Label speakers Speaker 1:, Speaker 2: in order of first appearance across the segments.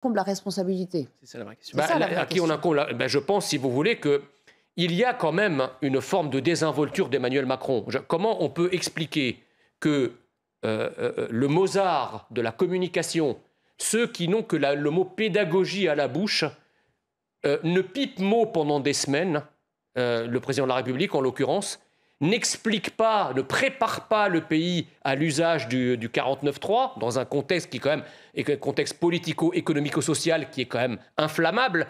Speaker 1: incombe la responsabilité C'est ça la vraie question. Bah, à qui on incombe bah, Je pense, si vous voulez, qu'il il y a quand même une forme de désinvolture d'Emmanuel Macron. comment on peut expliquer que euh, euh, le Mozart de la communication, ceux qui n'ont que le mot pédagogie à la bouche, euh, ne pipe mot pendant des semaines, le président de la République en l'occurrence, n'explique pas, ne prépare pas le pays à l'usage du, du 49-3 dans un contexte qui quand même contexte politico-économico-social qui est quand même inflammable,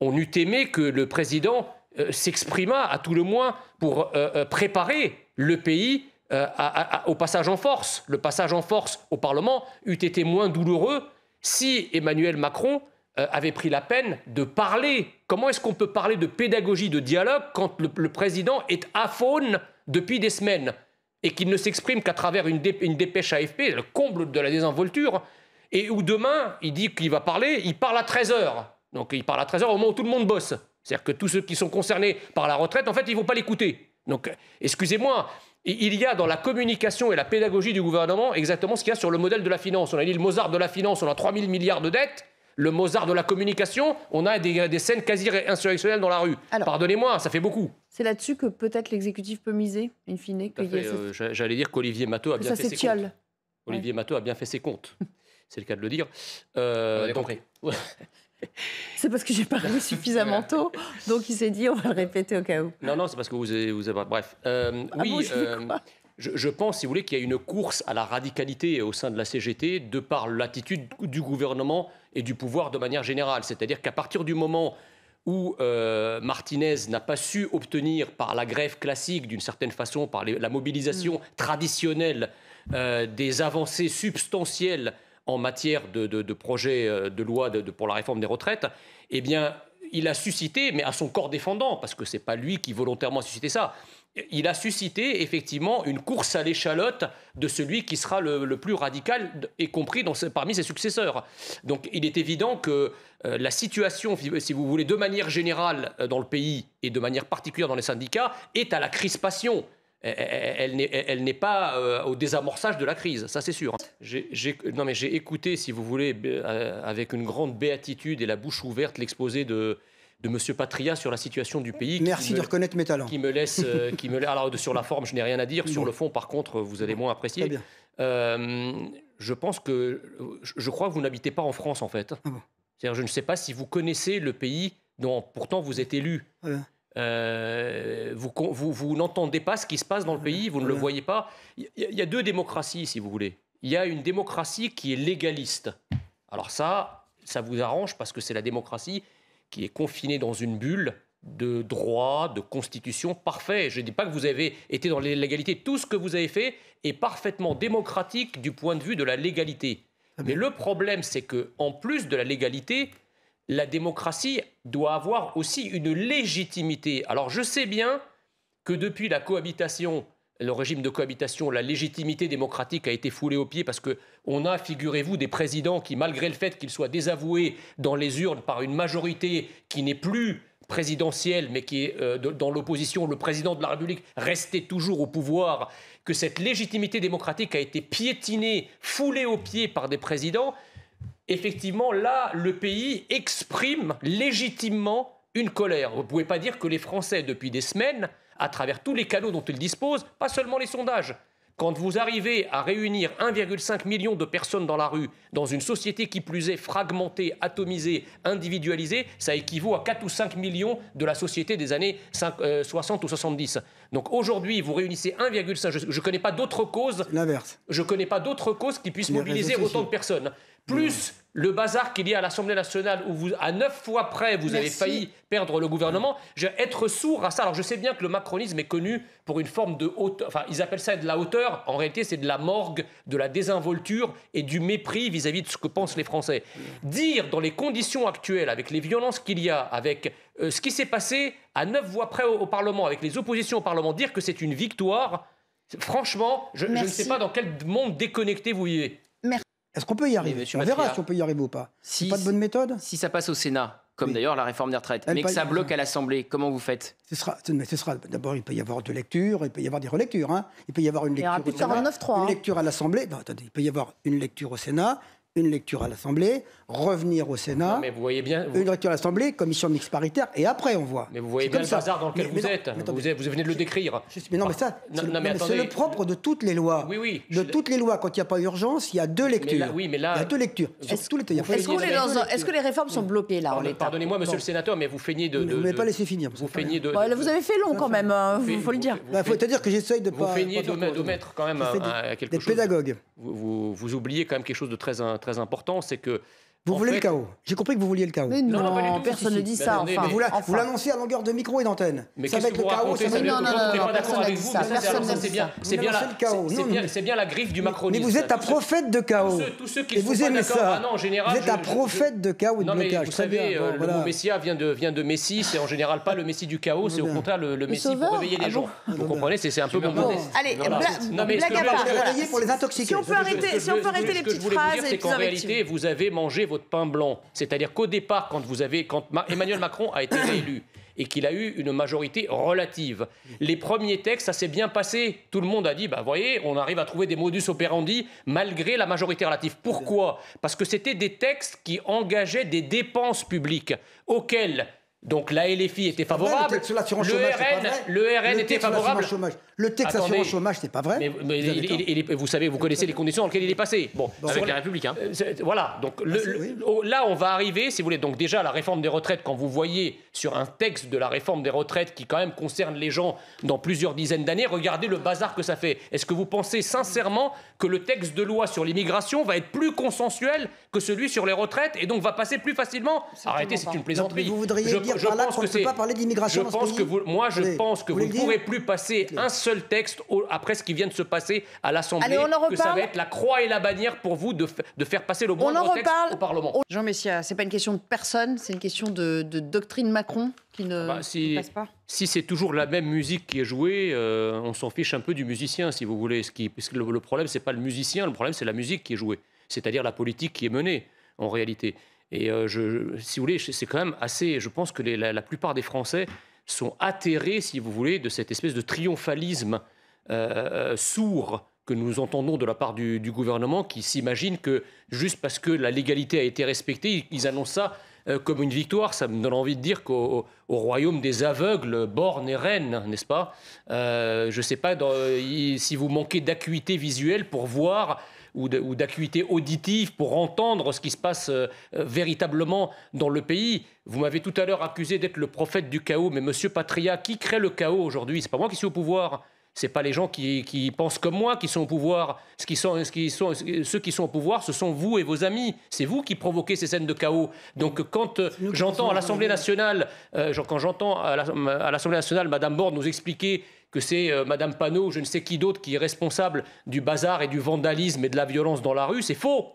Speaker 1: on eût aimé que le président euh, s'exprima à tout le moins pour euh, euh, préparer le pays au passage en force. Le passage en force au Parlement eût été moins douloureux si Emmanuel Macron euh, avait pris la peine de parler. Comment est-ce qu'on peut parler de pédagogie, de dialogue, quand le, président est à faune depuis des semaines et qu'il ne s'exprime qu'à travers une, une, dépêche AFP, le comble de la désinvolture, et où demain, il dit qu'il va parler, il parle à 13h. Donc il parle à 13h au moment où tout le monde bosse. C'est-à-dire que tous ceux qui sont concernés par la retraite, en fait, ils ne vont pas l'écouter. Donc, excusez-moi, il y a dans la communication et la pédagogie du gouvernement exactement ce qu'il y a sur le modèle de la finance. On a dit le Mozart de la finance, on a 3000 milliards de dettes le Mozart de la communication, on a des, scènes quasi insurrectionnelles dans la rue. Pardonnez-moi, ça fait beaucoup. C'est là-dessus que peut-être l'exécutif peut miser, in fine. Euh, j'allais dire qu'Olivier Matteau a bien fait ses comptes. Olivier Matteau a bien fait ses comptes. C'est le cas de le dire. Euh, compris. C'est parce que j'ai parlé suffisamment tôt, donc il s'est dit on va le répéter au cas où. Non, non, c'est parce que vous avez, vous bref. Euh, ah oui, euh, je, pense, si vous voulez, qu'il y a une course à la radicalité au sein de la CGT de par l'attitude du gouvernement et du pouvoir de manière générale. C'est-à-dire qu'à partir du moment où euh, Martinez n'a pas su obtenir par la grève classique, d'une certaine façon, par la mobilisation mm. traditionnelle, euh, des avancées substantielles en matière de, de, de projet euh, de loi pour la réforme des retraites, eh bien, il a suscité, mais à son corps défendant, parce que ce n'est pas lui qui volontairement a suscité ça, il a suscité effectivement une course à l'échalote de celui qui sera le, plus radical, y compris parmi ses successeurs. Donc il est évident que euh, la situation, si vous voulez, de manière générale euh, dans le pays et de manière particulière dans les syndicats, est à la crispation. E, e, e, elle, elle n'est pas euh, au désamorçage de la crise, ça c'est sûr. non mais j'ai écouté, si vous voulez, avec une grande béatitude et la bouche ouverte, l'exposé de, de M. Patria sur la situation du pays. Merci de reconnaître mes talents. Qui me laisse, euh, qui me laisse, alors sur la forme, je n'ai rien à dire. Sur le fond, par contre, vous allez moins apprécier. Bien. Euh, je pense que, je crois que vous n'habitez pas en France en fait. Ah C'est-à-dire, je ne sais pas si vous connaissez le pays dont pourtant vous êtes élu. Ah euh, vous, vous, vous n'entendez pas ce qui se passe dans le pays, vous ne le ah voyez pas. Il y a deux démocraties, si vous voulez. Il y a une démocratie qui est légaliste. Alors ça, ça vous arrange parce que c'est la démocratie qui est confiné dans une bulle de droit, de constitution parfait. Je ne dis pas que vous avez été dans l'égalité. Tout ce que vous avez fait est parfaitement démocratique du point de vue de la légalité. Ah ben. Mais le problème, c'est que en plus de la légalité, la démocratie doit avoir aussi une légitimité. Alors je sais bien que depuis la cohabitation le régime de cohabitation, la légitimité démocratique a été foulée aux pieds parce que on a, figurez-vous, des présidents qui, malgré le fait qu'ils soient désavoués dans les urnes par une majorité qui n'est plus présidentielle, mais qui est euh, dans l'opposition, le président de la République restait toujours au pouvoir, que cette légitimité démocratique a été piétinée, foulée aux pieds par des présidents, effectivement, là, le pays exprime légitimement une colère. Vous ne pouvez pas dire que les Français, depuis des semaines, à travers tous les canaux dont il dispose, pas seulement les sondages. Quand vous arrivez à réunir 1,5 million de personnes dans la rue, dans une société qui plus est fragmentée, atomisée, individualisée, ça équivaut à 4 ou 5 millions de la société des années 60 euh, ou 70. Donc aujourd'hui, vous réunissez 1,5. Je ne connais pas d'autres causes. L'inverse. Je connais pas d'autres causes qui puissent mobiliser autant de personnes. Plus. Mmh le bazar qu'il y a à l'Assemblée nationale où à neuf fois près vous avez failli perdre le gouvernement, je être sourd à ça. Alors je sais bien que le macronisme est connu pour une forme de hauteur, enfin ils appellent ça de la hauteur, en réalité c'est de la morgue, de la désinvolture et du mépris vis-à-vis de ce que pensent les Français. Dire dans les conditions actuelles, avec les violences qu'il y a, avec euh, ce qui s'est passé à neuf voix près au, Parlement, avec les oppositions au Parlement, dire que c'est une victoire, franchement, je, je ne sais pas dans quel monde déconnecté vous vivez. Est-ce qu'on peut y arriver On verra si on peut y arriver ou pas. Si, pas de bonne méthode Si ça passe au Sénat, comme d'ailleurs la réforme des retraites, mais que ça bloque à l'Assemblée, comment vous faites ce sera, D'abord, il peut y avoir deux lectures, il peut y avoir des relectures. Hein. Il peut y avoir une lecture, une hein. lecture à l'Assemblée. il peut y avoir une lecture au Sénat, une lecture à l'Assemblée, revenir au Sénat, mais vous voyez bien, une lecture à l'Assemblée, commission mixte paritaire, et après on voit. Mais vous voyez bien le bazar dans lequel vous êtes. vous, venez de le décrire. mais non, mais ça, c'est le, propre de toutes les lois. Oui, oui. De toutes les lois, quand il n'y a pas urgence, il y a deux lectures. oui, mais il y a deux lectures. Est-ce que, est que les réformes sont bloquées là Pardonnez-moi, Monsieur le Sénateur, mais vous feignez de. Vous ne pas laisser finir. Vous de. Vous avez fait long quand même. Il hein, faut le dire. Il bah, faut dire que j'essaye de pas. Vous feignez de mettre quand même quelque chose. Des pédagogues. Vous oubliez quand même quelque chose de très très important, c'est que vous voulez le chaos J'ai compris que vous vouliez le chaos. Mais non, personne ne dit ça. enfin. Vous, l'annoncez à longueur de micro et d'antenne. Mais ça va le chaos. Ça non, non, non, personne avec vous. C'est bien, c'est bien le chaos. C'est bien la griffe du macronisme. Mais vous êtes un prophète de chaos. Et vous aimez ça. Ah vous êtes un prophète de chaos et de blocage. Vous savez, euh, le mot messia vient de Messie. C'est en général pas le Messie du chaos. C'est au contraire le Messie pour réveiller les ah gens. Ah vous comprenez C'est un peu bon. Allez, blague à part. Si on peut arrêter les petites phrases et en réalité, vous avez mangé votre pain blanc. C'est-à-dire qu'au départ, quand vous avez, quand Emmanuel Macron a été réélu et qu'il a eu une majorité relative, les premiers textes, ça s'est bien passé. Tout le monde a dit, bah voyez, on arrive à trouver des modus operandi malgré la majorité relative. Pourquoi Parce que c'était des textes qui engageaient des dépenses publiques auxquelles donc la LFI était favorable. Ah le, le, RN, le était favorable. Chômage. Le texte le chômage, c'est pas vrai. Mais, vous, savez, vous connaissez les conditions dans lesquelles il est passé. Bon, avec la République. Hein. Euh, voilà. Donc ah, oh, là, on va arriver, si vous voulez. Donc déjà, la réforme des retraites, quand vous voyez sur un texte de la réforme des retraites qui quand même concerne les gens dans plusieurs dizaines d'années, regardez le bazar que ça fait. Est-ce que vous pensez sincèrement que le texte de loi sur l'immigration va être plus consensuel que celui sur les retraites et donc va passer plus facilement Arrêtez, c'est une plaisanterie. je, pas parler d'immigration Que Moi, je pense que vous, ne pourrez plus passer un seul texte après ce qui vient de se passer à l'Assemblée, que ça va être la croix et la bannière pour vous de, faire passer le bon texte au Parlement. Jean Messia, c'est pas une question de personne, c'est une question de, de doctrine qui ne, ah bah, si, pas Si c'est toujours la même musique qui est jouée, euh, on s'en fiche un peu du musicien, si vous voulez. Ce qui, parce le, problème, ce n'est pas le musicien, le problème, c'est la musique qui est jouée, c'est-à-dire la politique qui est menée, en réalité. Et euh, je, si vous voulez, c'est quand même assez. Je pense que la, plupart des Français sont atterrés, si vous voulez, de cette espèce de triomphalisme euh, sourd que nous entendons de la part du, gouvernement qui s'imagine que juste parce que la légalité a été respectée, ils annoncent ça euh, comme une victoire. Ça me donne envie de dire qu'au royaume des aveugles, bornes et reines, n'est-ce pas euh, Je ne sais pas si vous manquez d'acuité visuelle pour voir ou d'acuité auditive pour entendre ce qui se passe euh, véritablement dans le pays. Vous m'avez tout à l'heure accusé d'être le prophète du chaos, mais Monsieur Patria, qui crée le chaos aujourd'hui C'est pas moi qui suis au pouvoir. C'est pas les gens qui, pensent comme moi qui sont au pouvoir. Ce qui sont, ceux qui sont au pouvoir, ce sont vous et vos amis. C'est vous qui provoquez ces scènes de chaos. Donc euh, euh, quand j'entends à l'Assemblée nationale, euh, quand j'entends à l'Assemblée nationale Madame Borne nous expliquer que c'est Mme euh, Madame Panot, je ne sais qui d'autre, qui est responsable du bazar et du vandalisme et de la violence dans la rue, c'est faux.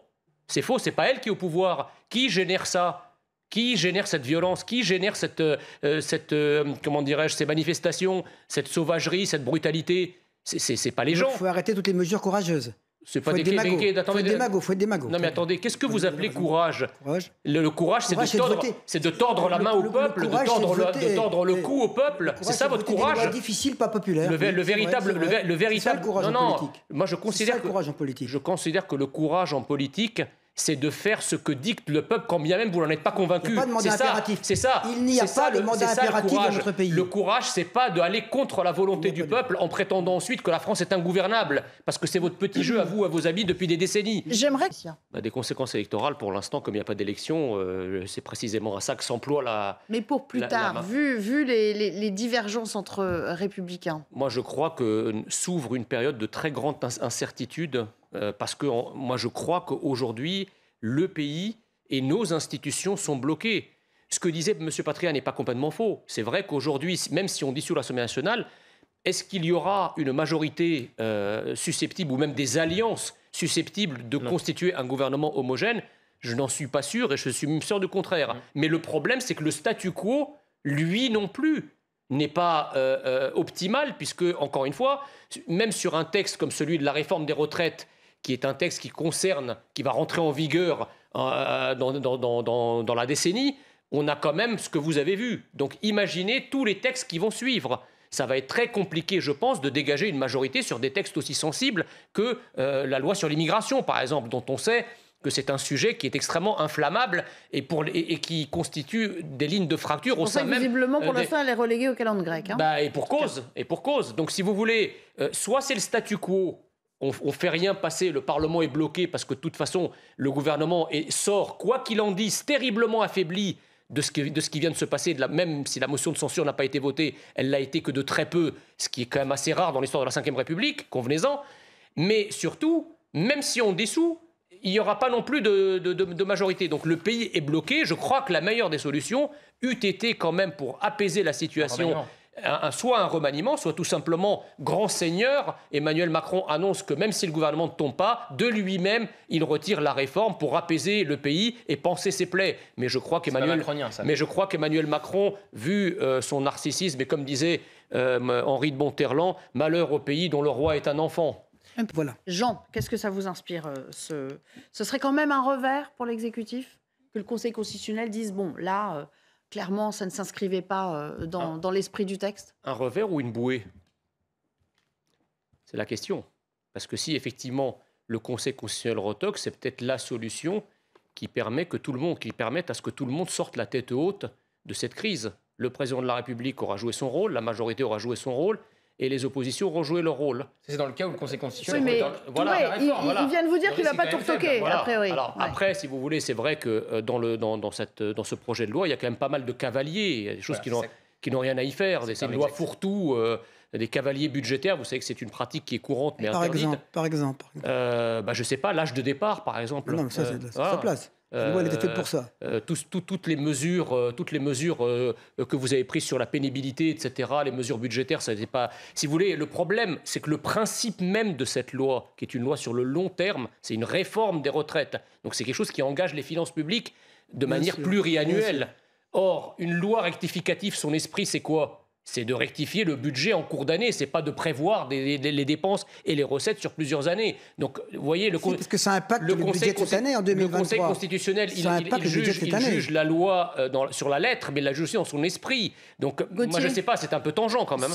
Speaker 1: C'est faux. C'est pas elle qui est au pouvoir. Qui génère ça qui génère cette violence Qui génère cette, euh, euh, cette euh, comment dirais-je, ces manifestations, cette sauvagerie, cette brutalité C'est pas les gens. Il faut arrêter toutes les mesures courageuses. C'est faut des Il Faut être démago, Non mais attendez, qu'est-ce que vous appelez courage, Le, courage, c'est de, de, tordre la main au peuple, de tordre, le cou au peuple. C'est ça votre courage Difficile, pas populaire. Le, véritable, le, véritable. courage non, politique. Moi, le courage en politique. Je considère que le courage en politique, c'est de faire ce que dicte le peuple quand bien même vous n'en êtes pas convaincu. C'est ça, c'est ça. Il n'y a pas de mandat impératif dans notre pays. Le courage, c'est pas d'aller contre la volonté du peuple en prétendant ensuite que la France est ingouvernable, parce que c'est votre petit jeu à vous, à vos amis, depuis des décennies. J'aimerais que bah, Des conséquences électorales, pour l'instant, comme il n'y a pas d'élection, euh, c'est précisément à ça que s'emploie la... Mais pour plus tard, vu, les divergences entre républicains. Moi, je crois que euh, s'ouvre une période de très grande incertitude euh, parce que moi je crois qu'aujourd'hui, le pays et nos institutions sont bloquées. Ce que disait M. Patria n'est pas complètement faux. C'est vrai qu'aujourd'hui, même si on dissout l'Assemblée nationale, est-ce qu'il y aura une majorité euh, susceptible ou même des alliances susceptibles de constituer un gouvernement homogène Je n'en suis pas sûr et je suis même sûr du contraire. Mais le problème, c'est que le statu quo, lui non plus, n'est pas euh, optimal puisque, encore une fois, même sur un texte comme celui de la réforme des retraites qui est un texte qui concerne, qui va rentrer en vigueur euh, dans, dans, la décennie, on a quand même ce que vous avez vu. Donc imaginez tous les textes qui vont suivre. Ça va être très compliqué, je pense, de dégager une majorité sur des textes aussi sensibles que euh, la loi sur l'immigration, par exemple, dont on sait que c'est un sujet qui est extrêmement inflammable et, pour, qui constitue des lignes de fracture au sein même. Visiblement, pour la euh, l'instant, elle est reléguée au calendrier. grec. Hein. Bah, et pour cause. Et pour cause. Donc, si vous voulez, soit c'est le statu quo on ne fait rien passer, le Parlement est bloqué parce que de toute façon, le gouvernement sort, quoi qu'il en dise, terriblement affaibli de ce, qui, vient de se passer, même si la motion de censure n'a pas été votée, elle l'a été que de très peu, ce qui est quand même assez rare dans l'histoire de la Ve République, convenez-en. Mais surtout, même si on dessous il n'y aura pas non plus de, majorité. Donc le pays est bloqué. Je crois que la meilleure des solutions eût été quand même pour apaiser la situation soit un remaniement, soit tout simplement grand seigneur. Emmanuel Macron annonce que même si le gouvernement ne tombe pas, de lui-même, il retire la réforme pour apaiser le pays et penser ses plaies. Mais je crois qu'Emmanuel, Macron, vu euh, son narcissisme et comme disait euh, Henri de Bonterland, malheur au pays dont le roi est un enfant. Voilà. Jean, qu'est-ce que ça vous inspire euh, ce serait quand même un revers pour l'exécutif que le Conseil constitutionnel dise bon là clairement, ça ne s'inscrivait pas euh, dans, l'esprit du texte Un revers ou une bouée C'est la question. Parce que si effectivement le Conseil constitutionnel retoque, c'est peut-être la solution qui permet que tout le monde, qui permette à ce que tout le monde sorte la tête haute de cette crise. Le président de la République aura joué son rôle, la majorité aura joué son rôle, et les oppositions rejouer leur rôle. C'est dans le cas où le Conseil constitutionnel. Oui, mais voilà, il, vient de vous dire qu'il ne va pas tout retoquer. Après, Alors, après, si vous voulez, c'est vrai que euh, dans, le, dans, dans, cette, euh, dans ce projet de loi, il y a quand même pas mal de cavaliers. Il y a des choses qui n'ont rien à y faire. C'est une loi fourre-tout. Euh, des cavaliers budgétaires, vous savez que c'est une pratique qui est courante, mais par Exemple, par exemple. Par exemple. bah, je sais pas, l'âge de départ, par exemple. Non, ça, c'est de place toutes les mesures, euh, toutes les mesures euh, que vous avez prises sur la pénibilité, etc., les mesures budgétaires, ça n'était pas. Si vous voulez, le problème, c'est que le principe même de cette loi, qui est une loi sur le long terme, c'est une réforme des retraites. Donc c'est quelque chose qui engage les finances publiques de manière pluriannuelle. Or, une loi rectificative, son esprit, c'est quoi c'est de rectifier le budget en cours d'année, c'est pas de prévoir les dépenses et les recettes sur plusieurs années. Donc, vous voyez, le, parce que ça impacte le, conseil, budget de année en 2023. Le Conseil constitutionnel, il, il, juge, il, la loi euh, dans, sur la lettre, mais il la juge aussi dans son esprit. Donc, moi, je ne sais pas, c'est un peu tangent quand même.